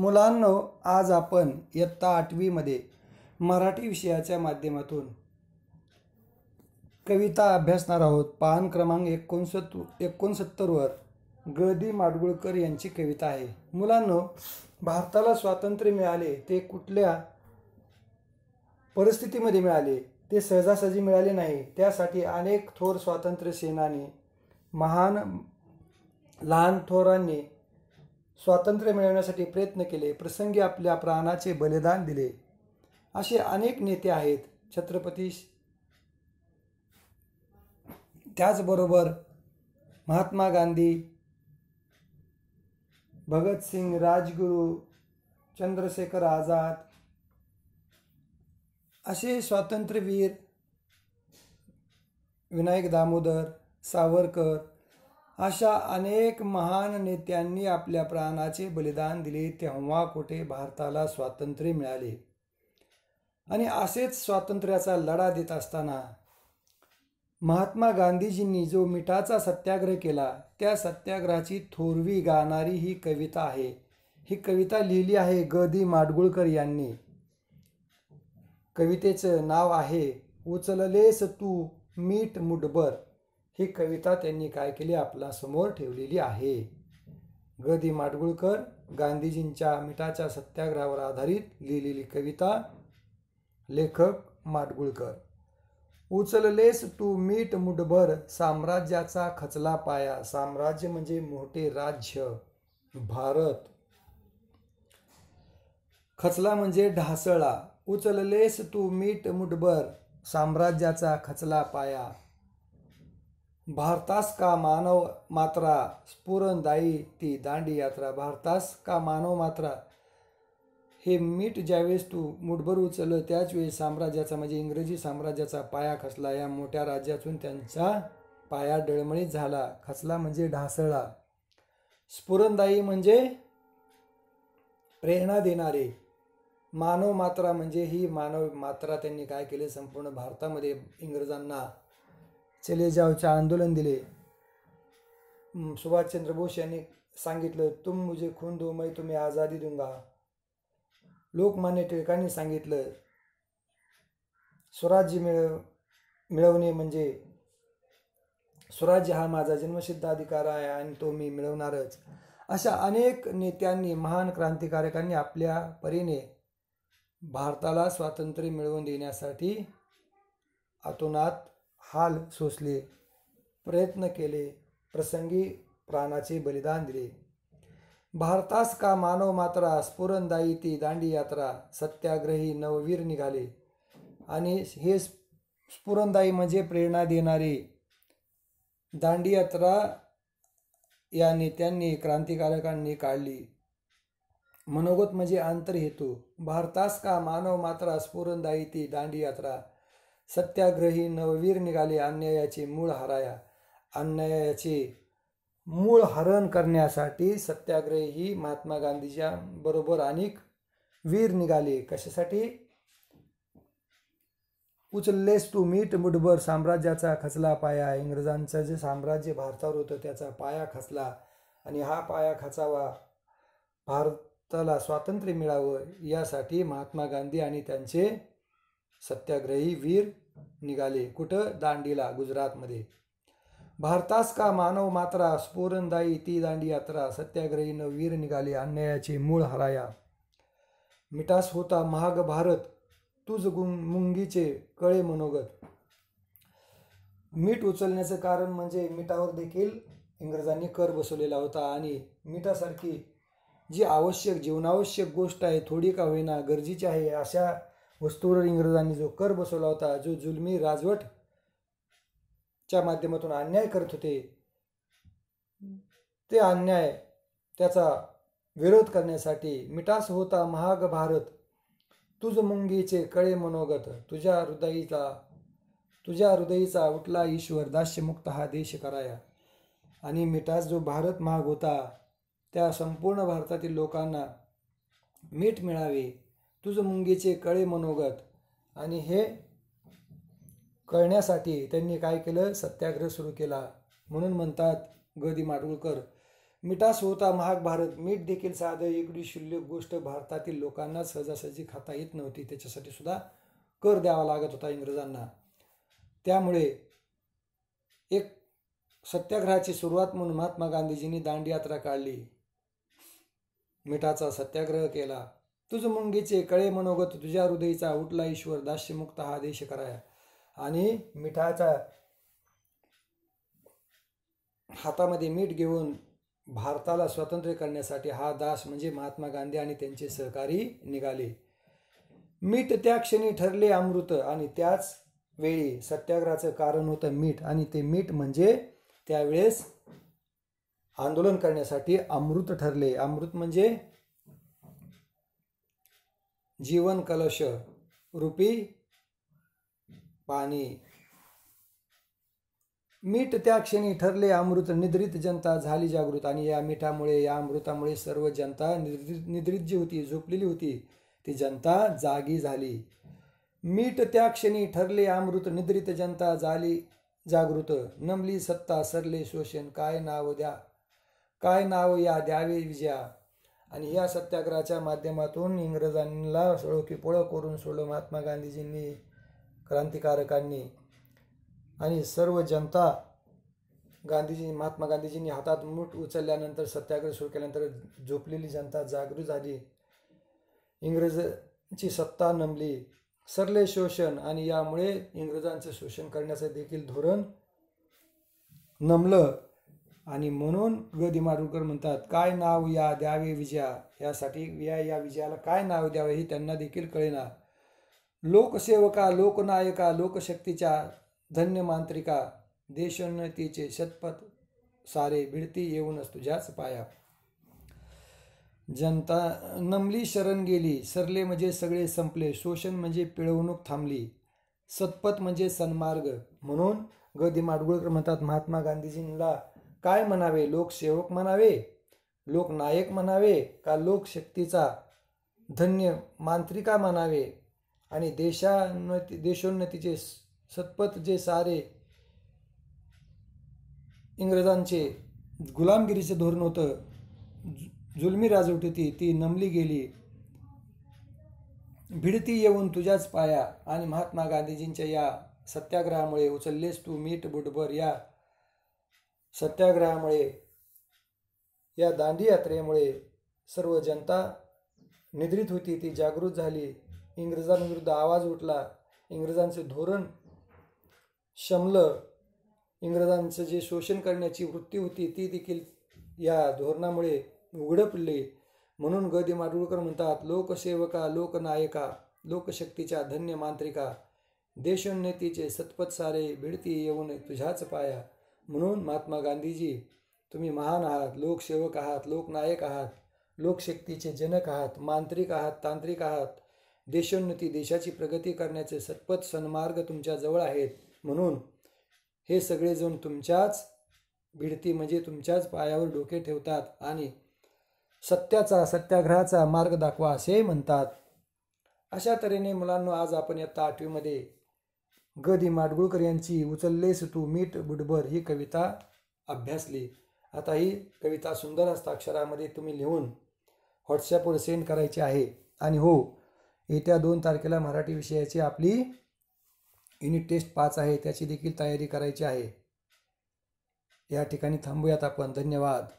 मुलांनो आज आपण इयत्ता आठवीमध्ये मराठी विषयाच्या माध्यमातून कविता अभ्यासणार आहोत पान क्रमांक एकोणसत् एकोणसत्तरवर ग दी माडगुळकर यांची कविता आहे मुलांनो भारताला स्वातंत्र्य मिळाले ते कुठल्या परिस्थितीमध्ये मिळाले ते सहजासहजी मिळाले नाही त्यासाठी अनेक थोर स्वातंत्र्य सेनानी महान लहान थोरांनी स्वातंत्र्य मिळवण्यासाठी प्रयत्न केले प्रसंगी आपल्या प्राणाचे बलिदान दिले असे अनेक नेते आहेत छत्रपती त्याचबरोबर महात्मा गांधी भगतसिंग राजगुरू चंद्रशेखर आझाद असे स्वातंत्र्यवीर विनायक दामोदर सावरकर अशा अनेक महान नेत्यांनी आपल्या प्राणाचे बलिदान दिले तेव्हा कुठे भारताला स्वातंत्र्य मिळाले आणि असेच स्वातंत्र्याचा लढा देत असताना महात्मा गांधीजींनी जो मिठाचा सत्याग्रह केला त्या सत्याग्रहाची थोरवी गाणारी ही कविता आहे ही कविता लिहिली आहे ग दी माडगुळकर यांनी कवितेचं नाव आहे उचललेस तू मीठ मुठभर ही कविता त्यांनी काय केली आपल्या समोर ठेवलेली आहे ग दि माडगुळकर गांधीजींच्या मिठाच्या सत्याग्रहावर आधारित लिहिलेली कविता लेखक माडगुळकर उचललेस तू मीठ मुठभर साम्राज्याचा खचला पाया साम्राज्य म्हणजे मोठे राज्य भारत खचला म्हणजे ढासळा उचललेस तू मीठ मुठभर साम्राज्याचा खचला पाया भारतास का मानव मात्रा स्फुरणदायी ती दांडी यात्रा भारतास का मानव मात्रा हे मीठ ज्यावेळेस तू मुठभर उचललं त्याचवेळी साम्राज्याचा म्हणजे इंग्रजी साम्राज्याचा पाया खचला या मोठ्या राज्यातून त्यांचा पाया डळमळीत झाला खचला म्हणजे ढासळला स्फुरणदायी म्हणजे प्रेरणा देणारे मानव मात्रा म्हणजे ही मानव मात्रा त्यांनी काय केले संपूर्ण भारतामध्ये इंग्रजांना चले जावचे आंदोलन दिले सुभाषचंद्र बोस यांनी सांगितलं तुम मुझे खून दो मै तुम्ही आझादी दूंगा लोकमान्य टिळकांनी सांगितलं स्वराज्य मिळव मिळवणे म्हणजे स्वराज्य हा माझा जन्मसिद्ध अधिकार आहे आणि तो मी मिळवणारच अशा अनेक नेत्यांनी महान क्रांतिकारकांनी आपल्या परीने भारताला स्वातंत्र्य मिळवून देण्यासाठी आतोनात हाल सोसले प्रयत्न केले प्रसंगी प्राणाचे बलिदान दिले भारतास का मानव मात्रा स्फुरणदायी ती दांडी यात्रा सत्याग्रही नववीर निघाले आणि हे स्फुरणदायी म्हणजे प्रेरणा देणारी दांडी यात्रा या नेत्यांनी क्रांतिकारकांनी काढली मनोगत म्हणजे आंतरहेतू भारतास का मानव मात्रा स्फुरणदायी ती दांडी यात्रा सत्याग्रही नववीर निघाले अन्यायाचे मूळ हराया अन्यायाचे मूळ हरण करण्यासाठी सत्याग्रही महात्मा गांधीच्या बरोबर अनेक वीर निघाले कशासाठी उचललेस टू मीट मुठभर साम्राज्याचा खचला पाया इंग्रजांचं जे साम्राज्य भारतावर होतं त्याचा पाया खचला आणि हा पाया खचावा भारताला स्वातंत्र्य मिळावं यासाठी महात्मा गांधी आणि त्यांचे सत्याग्रही वीर निघाले कुठं दांडीला गुजरातमध्ये भारतास का मानव मात्रा स्फोरणदायी ती दांडी यात्रा सत्याग्रहीनं वीर निघाले अन्यायाचे मूळ हराया मिठास होता महाग भारत तुझ मुंगीचे कळे मनोगत मीठ उचलण्याचं कारण म्हणजे मिठावर देखील इंग्रजांनी कर बसवलेला होता आणि मिठासारखी जी आवश्यक जीवनावश्यक गोष्ट आहे थोडी का होईना गरजेची आहे अशा वस्तूवर इंग्रजांनी जो कर बसवला होता जो जुलमी राजवट च्या माध्यमातून अन्याय करत होते ते अन्याय त्याचा विरोध करण्यासाठी मिठास होता महाग भारत तुझ मुंगीचे कळे मनोगत तुझ्या हृदयीचा तुझ्या हृदयीचा उठला ईश्वर दास्यमुक्त हा देश कराया आणि मिठास जो भारत महाग होता त्या संपूर्ण भारतातील लोकांना मीठ मिळावे तुझं मुंगीचे कळे मनोगत आणि हे कळण्यासाठी त्यांनी काय केलं सत्याग्रह सुरू केला म्हणून म्हणतात ग दी माडगुळकर मिठास होता महाग भारत मीठ देखील साधं इकडी शुल्य गोष्ट भारतातील लोकांना सहजासहजी खाता येत नव्हती त्याच्यासाठी सुद्धा कर द्यावा लागत होता इंग्रजांना त्यामुळे एक सत्याग्रहाची सुरुवात म्हणून महात्मा गांधीजींनी दांडयात्रा काढली मिठाचा सत्याग्रह केला तुझ मुंगीचे कळे मनोगत तुझ्या हृदयीचा उठला ईश्वर दास्यमुक्त हा देश कराया आणि मिठाचा हातामध्ये मीठ घेऊन भारताला स्वातंत्र्य करण्यासाठी हा दास म्हणजे महात्मा गांधी आणि त्यांचे सहकारी निघाले मीठ त्या क्षणी ठरले अमृत आणि त्याच वेळी सत्याग्रहाचं कारण होतं मीठ आणि ते मीठ म्हणजे त्यावेळेस आंदोलन करण्यासाठी अमृत ठरले अमृत म्हणजे जीवन कलश रूपी पाणी मीठ त्या क्षणी ठरले अमृत निद्रित जनता झाली जागृत आणि या मिठामुळे या अमृतामुळे सर्व जनता निद्रित जी होती झोपलेली होती ती जनता जागी झाली मीठ त्या क्षणी ठरले अमृत निद्रित जनता झाली जागृत नमली सत्ता सरले शोषण काय नाव द्या काय नाव या द्यावे विजया आणि या सत्याग्रहाच्या माध्यमातून इंग्रजांना पोळं करून सोडलं महात्मा गांधीजींनी क्रांतिकारकांनी आणि सर्व जनता गांधीजी महात्मा गांधीजींनी हातात मूठ उचलल्यानंतर सत्याग्रह सुरू केल्यानंतर झोपलेली जनता जागृत झाली इंग्रजांची सत्ता नमली सरले शोषण आणि यामुळे इंग्रजांचं शोषण करण्याचं देखील धोरण नमलं आणि म्हणून ग माडगुळकर म्हणतात काय नाव या द्यावे विजया यासाठी या या विजयाला काय नाव द्यावे हे त्यांना देखील कळेना लोकसेवका लोकनायका लोकशक्तीच्या धन्य मांत्रिका देशोन्नतीचे शतपथ सारे भिडती असतो ज्याच पाया जनता नमली शरण गेली सरले म्हणजे सगळे संपले शोषण म्हणजे पिळवणूक थांबली सतपथ म्हणजे सन्मार्ग म्हणून ग माडगुळकर म्हणतात महात्मा गांधीजींना काय म्हणावे लोकसेवक म्हणावे लोकनायक म्हणावे का लोकशक्तीचा धन्य मांत्रिका म्हणावे आणि देशान्नती देशोन्नतीचे सतपथ जे सारे इंग्रजांचे गुलामगिरीचे धोरण होतं जुलमी राजवट ती ती नमली गेली भिडती येऊन तुझ्याच पाया आणि महात्मा गांधीजींच्या या सत्याग्रहामुळे उचललेस तू मीठ बुटभर या सत्याग्रहामुळे या दांडी यात्रेमुळे सर्व जनता निद्रित होती ती जागृत झाली इंग्रजांविरुद्ध आवाज उठला इंग्रजांचे धोरण शमलं इंग्रजांचं जे शोषण करण्याची वृत्ती होती ती देखील या धोरणामुळे उघडं पडली म्हणून ग दि म्हणतात लोकसेवका लोकनायका लोकशक्तीच्या धन्य मांत्रिका देशोन्नतीचे सतपत सारे भिडती येऊन तुझ्याच पाया म्हणून महात्मा गांधीजी तुम्ही महान आहात लोकसेवक आहात लोकनायक आहात लोकशक्तीचे जनक आहात मांत्रिक आहात तांत्रिक आहात देशोन्नती देशाची प्रगती करण्याचे सतपथ सन्मार्ग तुमच्याजवळ आहेत म्हणून हे सगळेजण तुमच्याच भिडती म्हणजे तुमच्याच पायावर डोके ठेवतात आणि सत्याचा सत्याग्रहाचा मार्ग दाखवा असे म्हणतात अशा तऱ्हेने मुलांना आज आपण इयत्ता आठवीमध्ये ग माडगुळकर यांची उचललेस तू मीठ बुडभर ही कविता अभ्यासली आता ही कविता सुंदर हस्ताक्षरामध्ये तुम्ही लिहून व्हॉट्सॲपवर सेंड करायची आहे आणि हो येत्या दोन तारखेला मराठी विषयाची आपली युनिट टेस्ट पाच आहे त्याची देखील तयारी करायची आहे या ठिकाणी थांबूयात आपण धन्यवाद